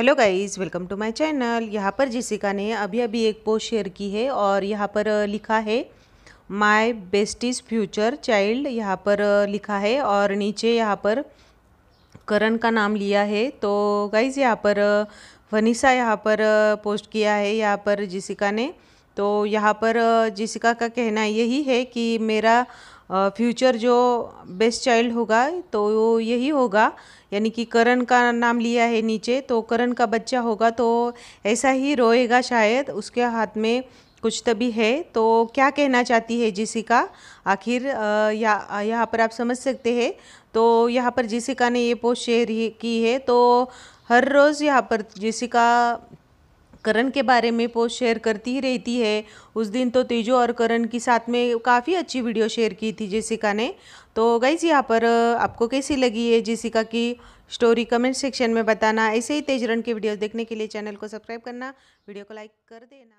hello guys welcome to my channel यहाँ पर जिसिका ने अभी अभी एक पोस्ट शेयर की है और यहाँ पर लिखा है माय बेस्टिस फ्यूचर चाइल्ड यहाँ पर लिखा है और नीचे यहाँ पर करण का नाम लिया है तो गाइस यहाँ पर वनीसा यहाँ पर पोस्ट किया है यहाँ पर जिसिका ने तो यहाँ पर जिसिका का कहना यही है कि मेरा फ्यूचर जो बेस्ट चाइल्ड होगा तो यही होगा यानी कि करण का नाम लिया है नीचे तो करण का बच्चा होगा तो ऐसा ही रोएगा शायद उसके हाथ में कुछ तभी है तो क्या कहना चाहती है जिसिका आखिर या यहाँ पर आप समझ सकते हैं तो यहाँ पर जिसिका ने ये पोस्ट शेयर की है तो हर रोज़ यहाँ पर जिसिका करण के बारे में पोस्ट शेयर करती ही रहती है उस दिन तो तेजो और करण की साथ में काफ़ी अच्छी वीडियो शेयर की थी जेसिका ने तो गाइज यहाँ पर आपको कैसी लगी है जेसिका की स्टोरी कमेंट सेक्शन में बताना ऐसे ही तेजरन की वीडियोज़ देखने के लिए चैनल को सब्सक्राइब करना वीडियो को लाइक कर देना